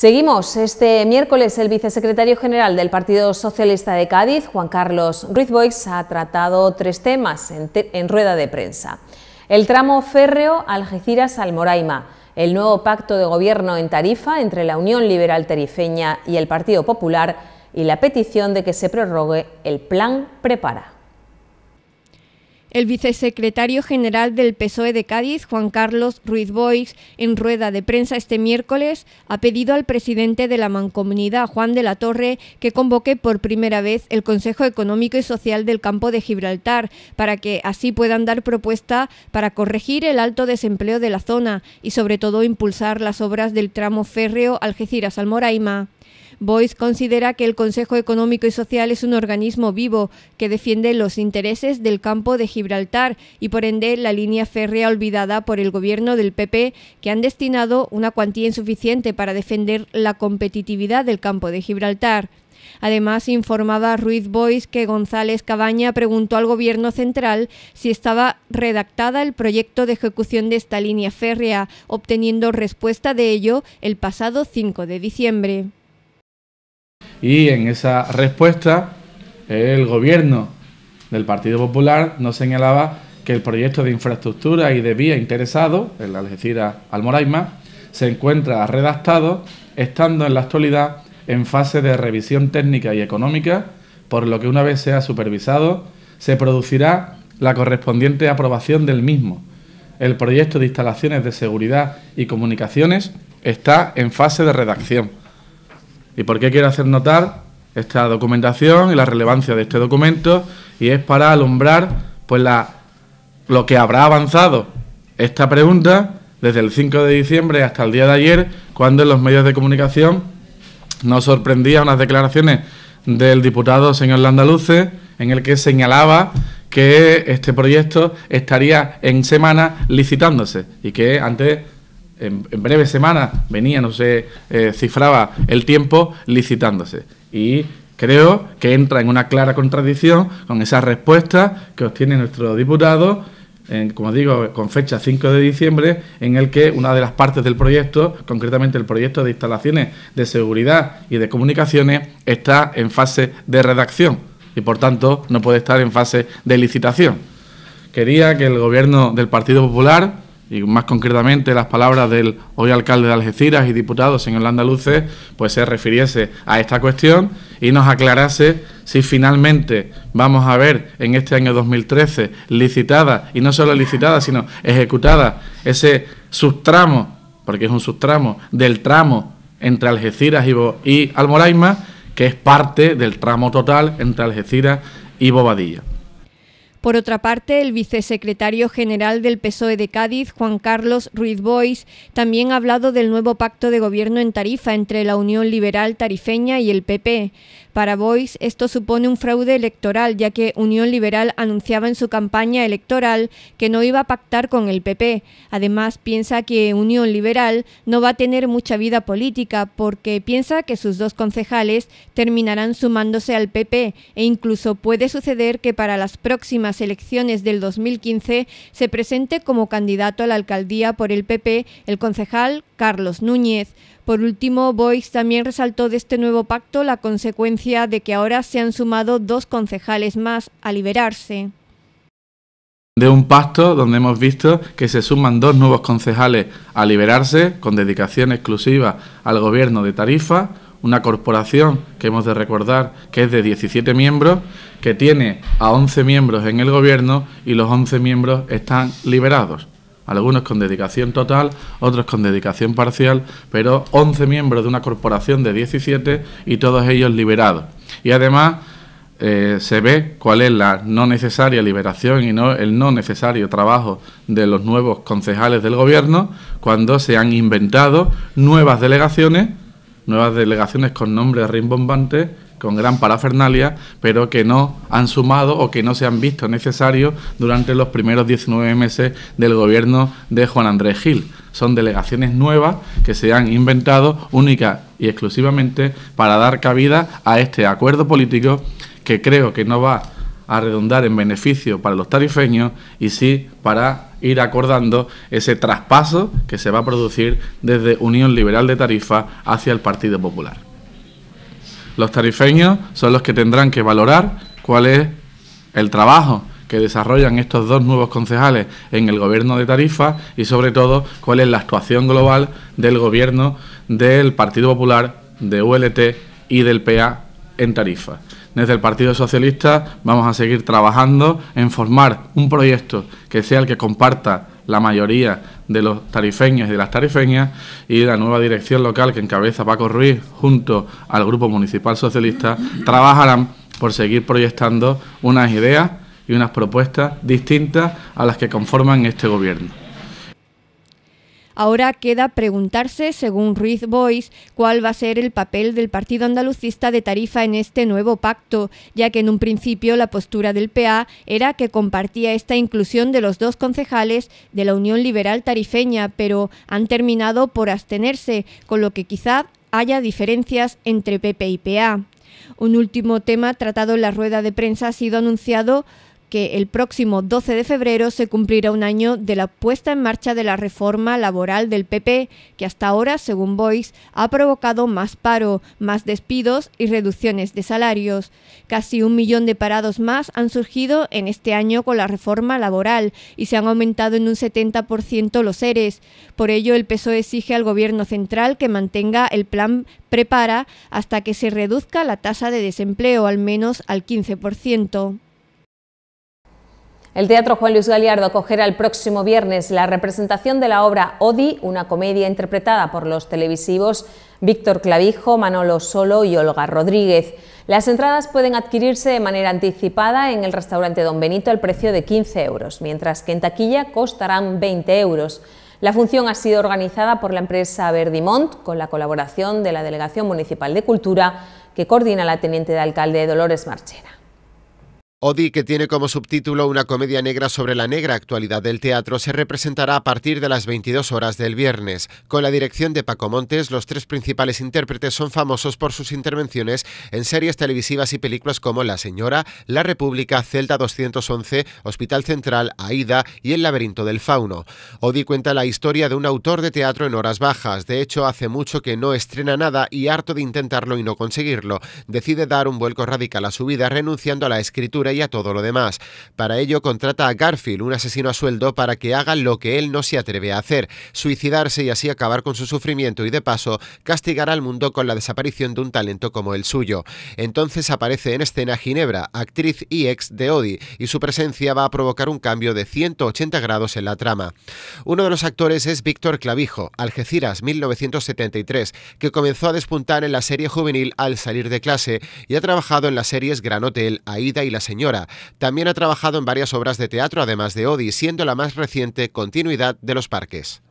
Seguimos. Este miércoles el vicesecretario general del Partido Socialista de Cádiz, Juan Carlos Ruiz ha tratado tres temas en, rueda de prensa. El tramo férreo Algeciras-Almoraima, el nuevo pacto de gobierno en Tarifa entre la Unión Liberal Tarifeña y el Partido Popular y la petición de que se prorrogue el plan Prepara. El vicesecretario general del PSOE de Cádiz, Juan Carlos Ruiz Boix, en rueda de prensa este miércoles, ha pedido al presidente de la Mancomunidad, Juan de la Torre, que convoque por primera vez el Consejo Económico y Social del Campo de Gibraltar, para que así puedan dar propuesta para corregir el alto desempleo de la zona y sobre todo impulsar las obras del tramo férreo Algeciras-Almoraima. Boyce considera que el Consejo Económico y Social es un organismo vivo que defiende los intereses del campo de Gibraltar y por ende la línea férrea olvidada por el gobierno del PP que han destinado una cuantía insuficiente para defender la competitividad del campo de Gibraltar. Además, informaba Ruiz Boyce que González Cabaña preguntó al Gobierno central si estaba redactada el proyecto de ejecución de esta línea férrea, obteniendo respuesta de ello el pasado 5 de diciembre. Y en esa respuesta, el gobierno del Partido Popular nos señalaba que el proyecto de infraestructura y de vía interesado, el Algeciras-Almoraima, se encuentra redactado, estando en la actualidad en fase de revisión técnica y económica, por lo que una vez sea supervisado, se producirá la correspondiente aprobación del mismo. El proyecto de instalaciones de seguridad y comunicaciones está en fase de redacción. ¿Y por qué quiero hacer notar esta documentación y la relevancia de este documento? Y es para alumbrar pues la, lo que habrá avanzado esta pregunta desde el 5 de diciembre hasta el día de ayer, cuando en los medios de comunicación nos sorprendía unas declaraciones del diputado señor Landaluce, en el que señalaba que este proyecto estaría en semana licitándose y que antes en, breves semanas venía, no se eh, cifraba el tiempo licitándose. Y creo que entra en una clara contradicción con esa respuesta que obtiene nuestro diputado, como digo, con fecha 5 de diciembre, en el que una de las partes del proyecto, concretamente el proyecto de instalaciones de seguridad y de comunicaciones, está en fase de redacción y por tanto no puede estar en fase de licitación. Quería que el gobierno del Partido Popular y más concretamente las palabras del hoy alcalde de Algeciras y diputado, señor Landaluce, pues se refiriese a esta cuestión y nos aclarase si finalmente vamos a ver en este año 2013 licitada, y no solo licitada, sino ejecutada, ese subtramo, porque es un subtramo, del tramo entre Algeciras y, y Almoraima, que es parte del tramo total entre Algeciras y Bobadilla. Por otra parte, el vicesecretario general del PSOE de Cádiz, Juan Carlos Ruiz Bois, también ha hablado del nuevo pacto de gobierno en Tarifa entre la Unión Liberal Tarifeña y el PP. Para Boyce esto supone un fraude electoral, ya que Unión Liberal anunciaba en su campaña electoral que no iba a pactar con el PP. Además, piensa que Unión Liberal no va a tener mucha vida política porque piensa que sus dos concejales terminarán sumándose al PP e incluso puede suceder que para las próximas elecciones del 2015 se presente como candidato a la alcaldía por el PP el concejal Carlos Núñez. Por último, Boyce también resaltó de este nuevo pacto la consecuencia de que ahora se han sumado dos concejales más a liberarse de un pacto donde hemos visto que se suman dos nuevos concejales a liberarse con dedicación exclusiva al gobierno de Tarifa, una corporación que hemos de recordar que es de 17 miembros, que tiene a 11 miembros en el gobierno y los 11 miembros están liberados algunos con dedicación total, otros con dedicación parcial, pero 11 miembros de una corporación de 17 y todos ellos liberados. Y además eh, se ve cuál es la no necesaria liberación y no el no necesario trabajo de los nuevos concejales del gobierno cuando se han inventado nuevas delegaciones, nuevas delegaciones con nombres rimbombantes con gran parafernalia, pero que no han sumado o que no se han visto necesarios durante los primeros 19 meses del gobierno de Juan Andrés Gil. Son delegaciones nuevas que se han inventado única y exclusivamente para dar cabida a este acuerdo político que creo que no va a redundar en beneficio para los tarifeños y sí para ir acordando ese traspaso que se va a producir desde Unión Liberal de Tarifa hacia el Partido Popular los tarifeños son los que tendrán que valorar cuál es el trabajo que desarrollan estos dos nuevos concejales en el gobierno de Tarifa y sobre todo cuál es la actuación global del gobierno del Partido Popular, de ULT y del PA en Tarifa. Desde el Partido Socialista vamos a seguir trabajando en formar un proyecto que sea el que comparta la mayoría de los tarifeños y de las tarifeñas, y la nueva dirección local que encabeza Paco Ruiz junto al Grupo Municipal Socialista trabajarán por seguir proyectando unas ideas y unas propuestas distintas a las que conforman este gobierno. Ahora queda preguntarse, según Ruiz Boyce, cuál va a ser el papel del Partido Andalucista de Tarifa en este nuevo pacto, ya que en un principio la postura del PA era que compartía esta inclusión de los dos concejales de la Unión Liberal Tarifeña, pero han terminado por abstenerse, con lo que quizá haya diferencias entre PP y PA. Un último tema tratado en la rueda de prensa ha sido anunciado que el próximo 12 de febrero se cumplirá un año de la puesta en marcha de la reforma laboral del PP, que hasta ahora, según Boyce, ha provocado más paro, más despidos y reducciones de salarios. Casi un millón de parados más han surgido en este año con la reforma laboral y se han aumentado en un 70% los ERES. Por ello, el PSOE exige al Gobierno central que mantenga el plan Prepara hasta que se reduzca la tasa de desempleo al menos al 15%. El Teatro Juan Luis Galiardo acogerá el próximo viernes la representación de la obra Odi, una comedia interpretada por los televisivos Víctor Clavijo, Manolo Solo y Olga Rodríguez. Las entradas pueden adquirirse de manera anticipada en el restaurante Don Benito al precio de 15 euros, mientras que en taquilla costarán 20 euros. La función ha sido organizada por la empresa Verdimont con la colaboración de la Delegación Municipal de Cultura que coordina la Teniente de Alcalde Dolores Marchena. Odi, que tiene como subtítulo una comedia negra sobre la negra actualidad del teatro, se representará a partir de las 22 horas del viernes. Con la dirección de Paco Montes, los tres principales intérpretes son famosos por sus intervenciones en series televisivas y películas como La Señora, La República, Celta 211, Hospital Central, Aida y El laberinto del fauno. Odi cuenta la historia de un autor de teatro en horas bajas. De hecho, hace mucho que no estrena nada y harto de intentarlo y no conseguirlo, decide dar un vuelco radical a su vida renunciando a la escritura y a todo lo demás. Para ello contrata a Garfield, un asesino a sueldo, para que haga lo que él no se atreve a hacer, suicidarse y así acabar con su sufrimiento y de paso castigar al mundo con la desaparición de un talento como el suyo. Entonces aparece en escena Ginebra, actriz y ex de Odie, y su presencia va a provocar un cambio de 180 grados en la trama. Uno de los actores es Víctor Clavijo, Algeciras 1973, que comenzó a despuntar en la serie juvenil Al salir de clase y ha trabajado en las series Gran Hotel, Aida y La Señora Señora. También ha trabajado en varias obras de teatro, además de Odi, siendo la más reciente continuidad de los parques.